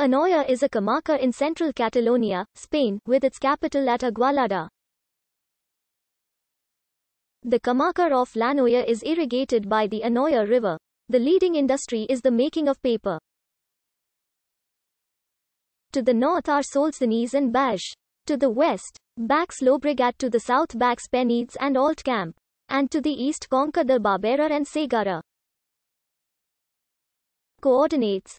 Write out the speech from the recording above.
Anoia is a comarca in central Catalonia, Spain, with its capital at Agualada. The comarca of Lanoia is irrigated by the Anoia River. The leading industry is the making of paper. To the north are Solsonese and Bash. To the west, backs Llobregat to the south backs Penides and Altcamp. And to the east conquer the Barbera and Segara. Coordinates